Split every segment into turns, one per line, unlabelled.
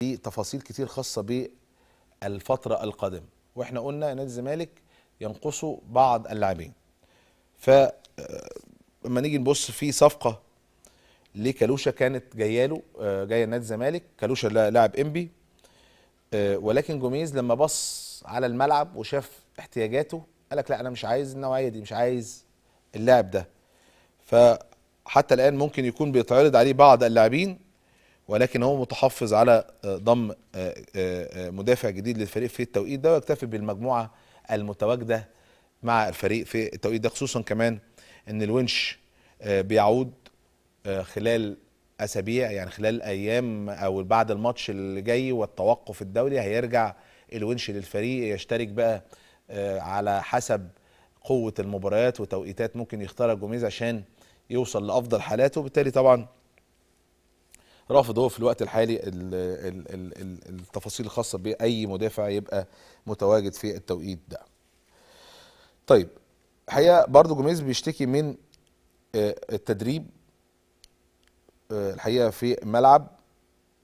دي تفاصيل كتير خاصه بالفتره القادمه واحنا قلنا نادي الزمالك ينقصه بعض اللاعبين ف آه، لما نيجي نبص في صفقه لكالوشا كانت جايه له آه، جايه نادي الزمالك كالوشا لاعب انبي آه، ولكن جوميز لما بص على الملعب وشاف احتياجاته قال لك لا انا مش عايز النوعيه دي مش عايز اللاعب ده فحتى الان ممكن يكون بيتعرض عليه بعض اللاعبين ولكن هو متحفظ على آه، ضم آه، آه، مدافع جديد للفريق في التوقيت ده ويكتفي بالمجموعه المتواجده مع الفريق في التوقيت ده خصوصا كمان ان الونش بيعود خلال اسابيع يعني خلال ايام او بعد الماتش اللي جاي والتوقف الدولي هيرجع الونش للفريق يشترك بقى على حسب قوه المباريات وتوقيتات ممكن يختارها جوميز عشان يوصل لافضل حالاته وبالتالي طبعا رافض هو في الوقت الحالي التفاصيل الخاصه باي مدافع يبقى متواجد في التوقيت ده. طيب الحقيقه برضو جوميز بيشتكي من آه، التدريب آه، الحقيقه في الملعب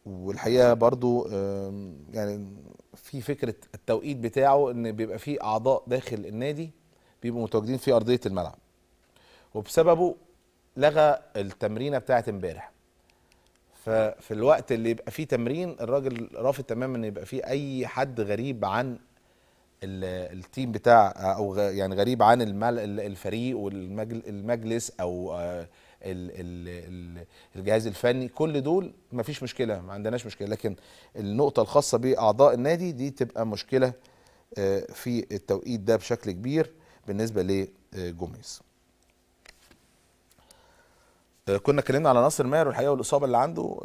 والحقيقه برضو يعني في فكره التوقيت بتاعه ان بيبقى في اعضاء داخل النادي بيبقوا متواجدين في ارضيه الملعب وبسببه لغى التمرينه بتاعه امبارح ففي الوقت اللي يبقى فيه تمرين الراجل رافض تماما ان يبقى فيه اي حد غريب عن التيم بتاع او يعني غريب عن الفريق والمجلس او آه، الجهاز الفني كل دول ما فيش مشكله ما عندناش مشكله لكن النقطه الخاصه باعضاء النادي دي تبقى مشكله آه، في التوقيت ده بشكل كبير بالنسبه لجوميز آه، كنا اتكلمنا على ناصر ماهر والحقيقه والاصابه اللي عنده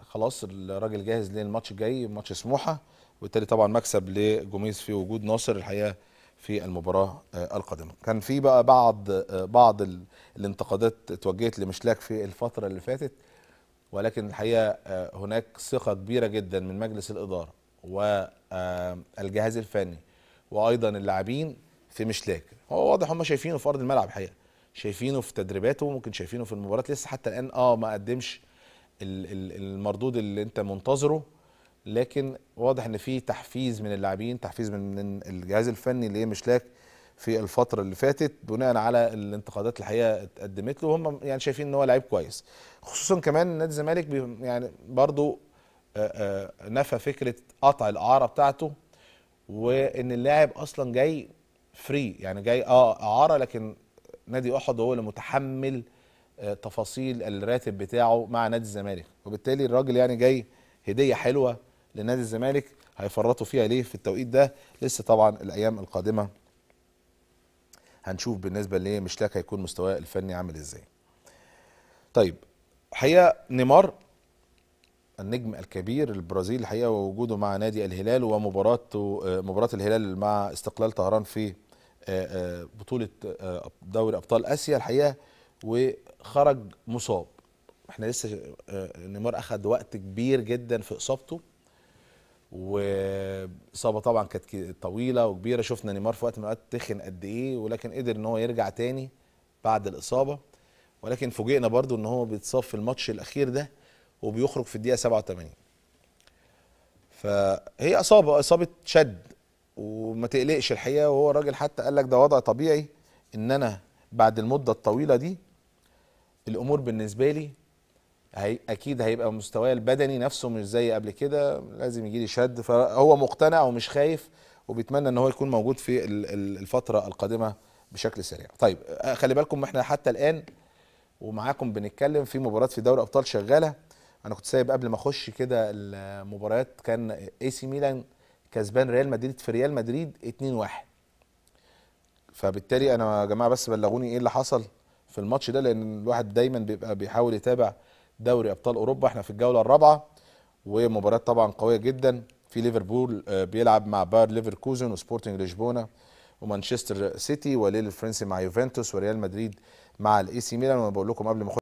خلاص الراجل جاهز للماتش الجاي ماتش سموحه وبالتالي طبعا مكسب لجوميز في وجود ناصر الحقيقه في المباراه آه، القادمه كان في بقى بعض آه، بعض الانتقادات اتوجهت لمشلاك في الفتره اللي فاتت ولكن الحقيقه هناك ثقه كبيره جدا من مجلس الاداره والجهاز الفني وايضا اللاعبين في مشلاك هو واضح هم شايفينه في ارض الملعب الحقيقه شايفينه في تدريباته ممكن شايفينه في المباراه لسه حتى الان اه ما قدمش المردود اللي انت منتظره لكن واضح ان في تحفيز من اللاعبين تحفيز من الجهاز الفني اللي هي مشلاك في الفتره اللي فاتت بناء على الانتقادات الحقيقه اتقدمت له وهم يعني شايفين ان هو لعيب كويس خصوصا كمان نادي الزمالك يعني برضو نفى فكره قطع الاعاره بتاعته وان اللاعب اصلا جاي فري يعني جاي اه اعاره لكن نادي احد هو اللي متحمل آه، تفاصيل الراتب بتاعه مع نادي الزمالك وبالتالي الراجل يعني جاي هديه حلوه لنادي الزمالك هيفرطوا فيها ليه في التوقيت ده لسه طبعا الايام القادمه هنشوف بالنسبه لمشلاك هيكون مستواه الفني عامل ازاي طيب حقيقه نيمار النجم الكبير البرازيل الحقيقه ووجوده مع نادي الهلال ومباراته آه، مباراه الهلال مع استقلال طهران في آه، آه، بطوله آه، دوري ابطال اسيا الحقيقه وخرج مصاب احنا لسه نيمار اخد وقت كبير جدا في اصابته واصابه طبعا كانت طويله وكبيره شفنا نيمار في وقت من الاوقات تخن قد ايه ولكن قدر ان هو يرجع تاني بعد الاصابه ولكن فوجئنا برضو ان هو بيتصاب في الماتش الاخير ده وبيخرج في الدقيقه 87 فهي اصابه اصابه شد وما تقلقش الحقيقه وهو راجل حتى قال لك ده وضع طبيعي ان انا بعد المده الطويله دي الامور بالنسبه لي هي اكيد هيبقى مستواي البدني نفسه مش زي قبل كده لازم يجي لي شد فهو مقتنع ومش خايف وبيتمنى ان هو يكون موجود في الفتره القادمه بشكل سريع طيب آه، خلي بالكم احنا حتى الان ومعاكم بنتكلم في مباريات في دوري ابطال شغاله انا كنت سايب قبل ما اخش كده المباريات كان اي سي ميلان كسبان ريال مدريد في ريال مدريد 2-1 فبالتالي انا يا جماعه بس بلغوني ايه اللي حصل في الماتش ده لان الواحد دايما بيبقى بيحاول يتابع دوري ابطال اوروبا احنا في الجوله الرابعه ومباراه طبعا قويه جدا في ليفربول آه، بيلعب مع باير ليفركوزن وسبورتنج لشبونه ومانشستر سيتي وليل الفرنسي مع يوفنتوس وريال مدريد مع الاي سي ميلان وانا بقول لكم قبل ما